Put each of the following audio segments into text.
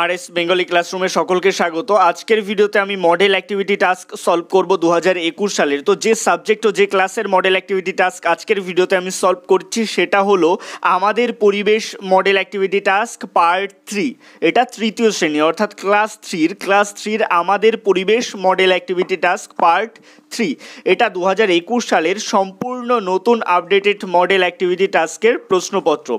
আর S Bengali ক্লাসরুমে সকলকে স্বাগত আজকের ভিডিওতে আমি মডেল অ্যাক্টিভিটি টাস্ক সলভ করব দু সালের তো যে সাবজেক্ট ও যে ক্লাসের মডেল অ্যাক্টিভিটি টাস্ক আজকের ভিডিওতে আমি সলভ করছি সেটা হলো আমাদের পরিবেশ model activity task part three এটা তৃতীয় শ্রেণী অর্থাৎ ক্লাস থ্রির ক্লাস থ্রির আমাদের পরিবেশ model activity task part three এটা দু সালের সম্পূর্ণ নতুন আপডেটেড মডেল অ্যাক্টিভিটি টাস্কের প্রশ্নপত্র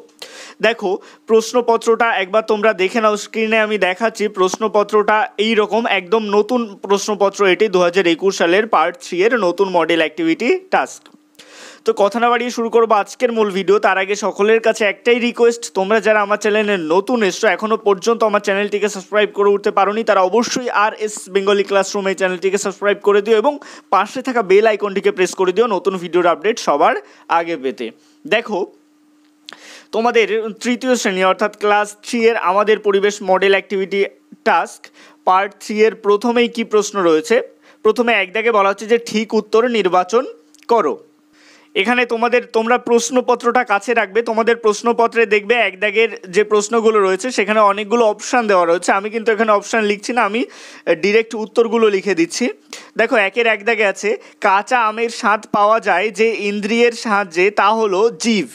দেখো প্রশ্নপত্রটা একবার তোমরা দেখে নাও স্ক্রিনে আমি দেখাচ্ছি প্রশ্নপত্রটা এই রকম একদম নতুন প্রশ্নপত্র এটি দু সালের পার্ট থ্রি এর নতুন মডেল অ্যাক্টিভিটি টাস্ক তো কথা না বাড়িয়ে শুরু করবো আজকের মূল ভিডিও তার আগে সকলের কাছে একটাই রিকোয়েস্ট তোমরা যারা আমার চ্যানেলে নতুন এসছো এখনও পর্যন্ত আমার চ্যানেলটিকে সাবস্ক্রাইব করে উঠতে নি তারা অবশ্যই আর এস বেঙ্গলি ক্লাসরুম এই চ্যানেলটিকে সাবস্ক্রাইব করে দিও এবং পাশে থাকা বেল আইকনটিকে প্রেস করে দিও নতুন ভিডিওর আপডেট সবার আগে পেতে দেখো তোমাদের তৃতীয় শ্রেণী অর্থাৎ ক্লাস থ্রি এর আমাদের পরিবেশ model activity task part three এর প্রথমেই কি প্রশ্ন রয়েছে প্রথমে একদাকে বলা হচ্ছে যে ঠিক উত্তর নির্বাচন করো এখানে তোমাদের তোমরা প্রশ্নপত্রটা কাছে রাখবে তোমাদের প্রশ্নপত্রে দেখবে এক দাগের যে প্রশ্নগুলো রয়েছে সেখানে অনেকগুলো অপশান দেওয়া রয়েছে আমি কিন্তু এখানে অপশান লিখছি না আমি ডিরেক্ট উত্তরগুলো লিখে দিচ্ছি দেখো একের এক দাগে আছে কাঁচা আমের স্বাদ পাওয়া যায় যে ইন্দ্রিয়ের সাহায্যে তা হলো জীব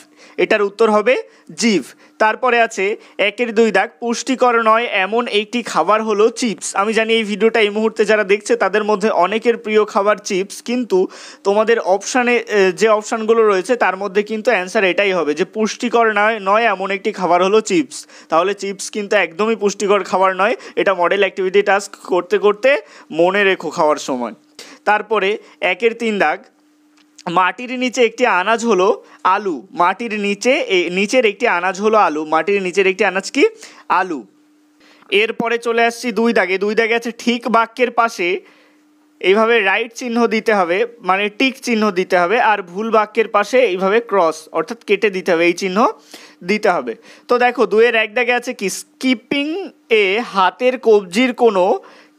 এটার উত্তর হবে জিভ তারপরে আছে একের দুই দাগ পুষ্টিকর নয় এমন একটি খাবার হলো চিপস আমি জানি এই ভিডিওটা এই মুহূর্তে যারা দেখছে তাদের মধ্যে অনেকের প্রিয় খাবার চিপস কিন্তু তোমাদের অপশানে যে অপশানগুলো রয়েছে তার মধ্যে কিন্তু অ্যান্সার এটাই হবে যে পুষ্টিকর নয় নয় এমন একটি খাবার হলো চিপস তাহলে চিপস কিন্তু একদমই পুষ্টিকর খাবার নয় এটা মডেল অ্যাক্টিভিটি টাস্ক করতে করতে মনে রেখো খাওয়ার সময় তারপরে একের তিন দাগ মাটির নিচে একটি আনাজ হলো আলু মাটির নিচে নিচের একটি আনাজ হলো আলু মাটির নিচের একটি আনাজ কি আলু এরপরে চলে আসছি দুই দাগে দুই দাগে আছে ঠিক বাক্যের পাশে এইভাবে রাইট চিহ্ন দিতে হবে মানে টিক চিহ্ন দিতে হবে আর ভুল বাক্যের পাশে এইভাবে ক্রস অর্থাৎ কেটে দিতে হবে এই চিহ্ন দিতে হবে তো দেখো দুয়ের এক দাগে আছে কি স্কিপিং এ হাতের কবজির কোনো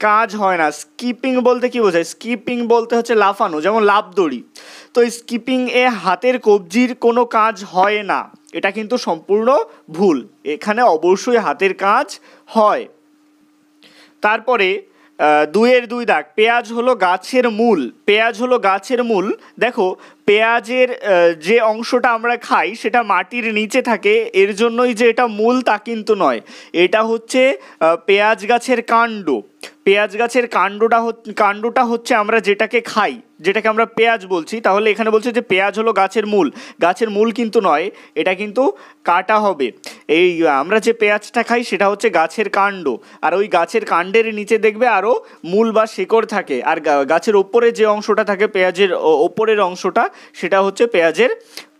কাজ হয় না স্কিপিং বলতে কি বোঝায় স্কিপিং বলতে হচ্ছে লাফানো যেমন লাফ দড়ি তো স্কিপিং এ হাতের কবজির কোনো কাজ হয় না এটা কিন্তু সম্পূর্ণ ভুল এখানে অবশ্যই হাতের কাজ হয় তারপরে দুইয়ের দুই দাগ পেঁয়াজ হলো গাছের মূল পেঁয়াজ হলো গাছের মূল দেখো পেঁয়াজের যে অংশটা আমরা খাই সেটা মাটির নিচে থাকে এর জন্যই যে এটা মূল তা কিন্তু নয় এটা হচ্ছে পেঁয়াজ গাছের কাণ্ড পেঁয়াজ গাছের কাণ্ডটা কাণ্ডটা হচ্ছে আমরা যেটাকে খাই যেটাকে আমরা পেঁয়াজ বলছি তাহলে এখানে বলছে যে পেঁয়াজ হলো গাছের মূল গাছের মূল কিন্তু নয় এটা কিন্তু কাটা হবে এই আমরা যে পেঁয়াজটা খাই সেটা হচ্ছে গাছের কাণ্ড আর ওই গাছের কাণ্ডের নিচে দেখবে আরও মূল বা শেকড় থাকে আর গাছের ওপরে যে অংশটা থাকে পেঁয়াজের ওপরের অংশটা সেটা হচ্ছে পেঁয়াজের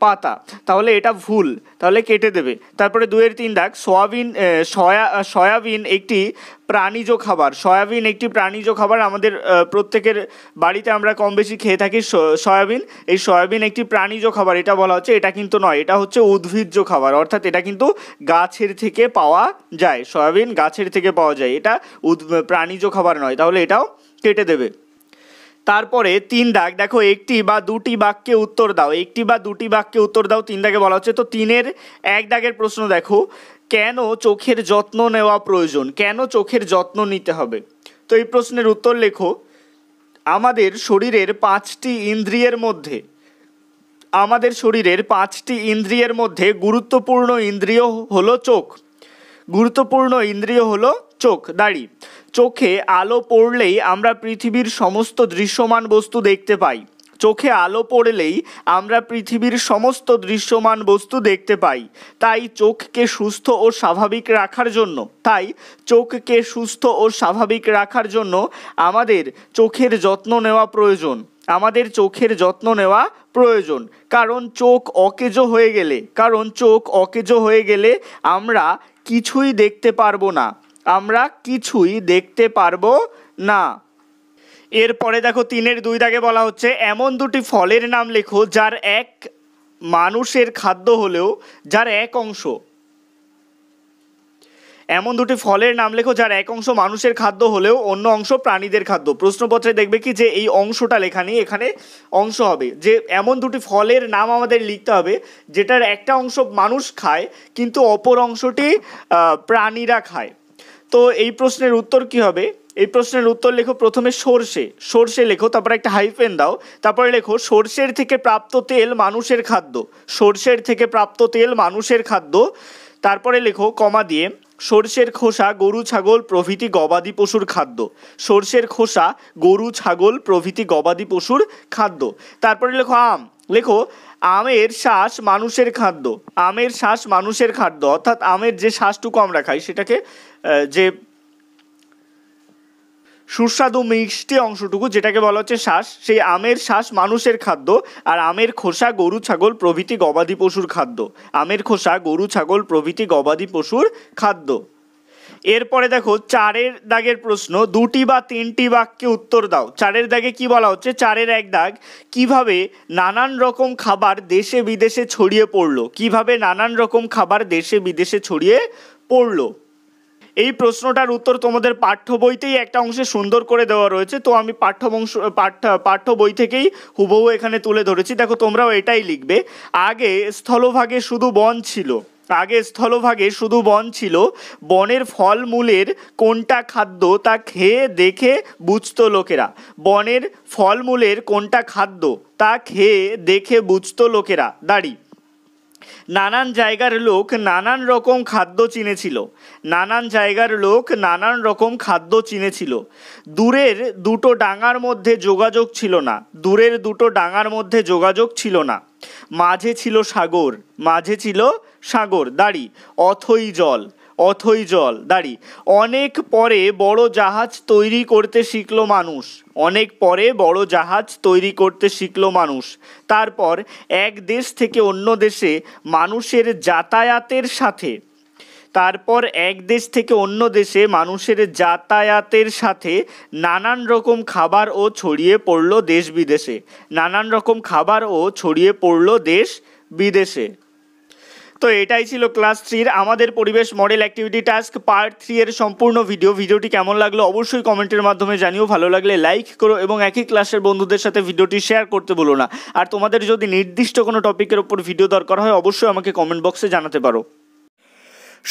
পাতা তাহলে এটা ভুল তাহলে কেটে দেবে তারপরে দুয়ের তিন দাগ সয়াবিন সয়া সয়াবিন একটি প্রাণীজ খাবার সয়াবিন একটি প্রাণীজ খাবার আমাদের প্রত্যেকের বাড়িতে আমরা কম বেশি খেয়ে থাকি সয়াবিন এই সয়াবিন একটি প্রাণীজ খাবার এটা বলা হচ্ছে এটা কিন্তু নয় এটা হচ্ছে উদ্ভিজ্জ খাবার অর্থাৎ এটা কিন্তু গাছের থেকে পাওয়া যায় সয়াবিন গাছের থেকে পাওয়া যায় এটা প্রাণীজ খাবার নয় তাহলে এটাও কেটে দেবে তারপরে তিন দাগ দেখো একটি বা দুটি বাক্যে উত্তর দাও একটি বা দুটি বাক্যে উত্তর দাও তিন দাগে বলা হচ্ছে তো তিনের এক দাগের প্রশ্ন দেখো কেন চোখের যত্ন নেওয়া প্রয়োজন কেন চোখের যত্ন নিতে হবে তো এই প্রশ্নের উত্তর লেখো আমাদের শরীরের পাঁচটি ইন্দ্রিয়ের মধ্যে আমাদের শরীরের পাঁচটি ইন্দ্রিয়ের মধ্যে গুরুত্বপূর্ণ ইন্দ্রিয় হলো চোখ গুরুত্বপূর্ণ ইন্দ্রিয় হলো চোখ দাড়ি চোখে আলো পড়লেই আমরা পৃথিবীর সমস্ত দৃশ্যমান বস্তু দেখতে পাই চোখে আলো পড়লেই আমরা পৃথিবীর সমস্ত দৃশ্যমান বস্তু দেখতে পাই তাই চোখকে সুস্থ ও স্বাভাবিক রাখার জন্য তাই চোখকে সুস্থ ও স্বাভাবিক রাখার জন্য আমাদের চোখের যত্ন নেওয়া প্রয়োজন আমাদের চোখের যত্ন নেওয়া প্রয়োজন কারণ চোখ অকেজো হয়ে গেলে কারণ চোখ অকেজো হয়ে গেলে আমরা কিছুই দেখতে পারবো না আমরা কিছুই দেখতে পারবো না এরপরে দেখো তিনের দুই দাগে বলা হচ্ছে এমন দুটি ফলের নাম লেখো যার এক মানুষের খাদ্য হলেও যার এক অংশ এমন দুটি ফলের নাম লেখো যার এক অংশ মানুষের খাদ্য হলেও অন্য অংশ প্রাণীদের খাদ্য প্রশ্নপত্রে দেখবে কি যে এই অংশটা লেখা নেই এখানে অংশ হবে যে এমন দুটি ফলের নাম আমাদের লিখতে হবে যেটার একটা অংশ মানুষ খায় কিন্তু অপর অংশটি প্রাণীরা খায় তো এই প্রশ্নের উত্তর কি হবে এই প্রশ্নের উত্তর লেখো প্রথমে সর্ষে সর্ষে লেখো তারপর একটা হাইফেন দাও তারপরে লেখো সর্ষের থেকে প্রাপ্ত তেল মানুষের খাদ্য সর্ষের থেকে প্রাপ্ত তেল মানুষের খাদ্য তারপরে লেখো কমা দিয়ে সর্ষের খোসা গরু ছাগল প্রভৃতি গবাদি পশুর খাদ্য সর্ষের খোসা গরু ছাগল প্রভৃতি গবাদি পশুর খাদ্য তারপরে লেখো আম লেখো আমের শ্বাস মানুষের খাদ্য আমের শ্বাস মানুষের খাদ্য অর্থাৎ আমের যে শ্বাসটুকু আমরা খাই সেটাকে যে সুস্বাদু মিষ্টি অংশটুকু যেটাকে বলা হচ্ছে শ্বাস সেই আমের শ্বাস মানুষের খাদ্য আর আমের খোসা গরু ছাগল প্রভৃতি গবাদি পশুর খাদ্য আমের খোসা গরু ছাগল প্রভৃতি গবাদি পশুর খাদ্য এরপরে দেখো চারের দাগের প্রশ্ন দুটি বা তিনটি বাক্যে উত্তর দাও চারের দাগে কি বলা হচ্ছে চারের এক দাগ কিভাবে নানান রকম খাবার দেশে বিদেশে ছড়িয়ে পড়লো কিভাবে নানান রকম খাবার দেশে বিদেশে ছড়িয়ে পড়লো এই প্রশ্নটার উত্তর তোমাদের পাঠ্য বইতেই একটা অংশে সুন্দর করে দেওয়া রয়েছে তো আমি পাঠ্য বংশ পাঠ্য পাঠ্য বই থেকেই হুবহু এখানে তুলে ধরেছি দেখো তোমরাও এটাই লিখবে আগে স্থলভাগে শুধু বন ছিল আগে স্থলভাগে শুধু বন ছিল বনের ফলমূলের কোনটা খাদ্য তা খেয়ে দেখে বুঝত লোকেরা বনের ফলমূলের কোনটা খাদ্য তা খেয়ে দেখে বুঝত লোকেরা দাঁড়ি নানান জায়গার লোক নানান রকম খাদ্য চিনেছিল নানান জায়গার লোক নানান রকম খাদ্য চিনেছিল দূরের দুটো ডাঙার মধ্যে যোগাযোগ ছিল না দূরের দুটো ডাঙার মধ্যে যোগাযোগ ছিল না মাঝে ছিল সাগর মাঝে ছিল সাগর দাড়ি অথই জল অথই জল দাড়ি অনেক পরে বড় জাহাজ তৈরি করতে শিখল মানুষ অনেক পরে বড় জাহাজ তৈরি করতে শিখল মানুষ তারপর এক দেশ থেকে অন্য দেশে মানুষের যাতায়াতের সাথে তারপর এক দেশ থেকে অন্য দেশে মানুষের যাতায়াতের সাথে নানান রকম খাবার ও ছড়িয়ে পড়ল দেশ বিদেশে নানান রকম খাবার ও ছড়িয়ে পড়ল দেশ বিদেশে তো এটাই ছিল ক্লাস থ্রির আমাদের পরিবেশ model activity task part three এর সম্পূর্ণ ভিডিও ভিডিওটি কেমন লাগলো অবশ্যই কমেন্টের মাধ্যমে জানিও ভালো লাগলে লাইক করো এবং একই ক্লাসের বন্ধুদের সাথে ভিডিওটি শেয়ার করতে বলো না আর তোমাদের যদি নির্দিষ্ট কোনো টপিকের ওপর ভিডিও দরকার হয় অবশ্যই আমাকে কমেন্ট বক্সে জানাতে পারো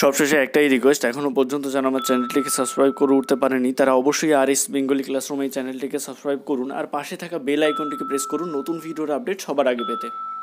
সবশেষে একটাই রিকোয়েস্ট এখনও পর্যন্ত যারা আমার চ্যানেলটিকে সাবস্ক্রাইব করে উঠতে পারেনি তারা অবশ্যই আর এস বেঙ্গলি ক্লাসরুম এই চ্যানেলটিকে সাবস্ক্রাইব করুন আর পাশে থাকা বেল আইকনটিকে প্রেস করুন নতুন ভিডিওর আপডেট সবার আগে পেতে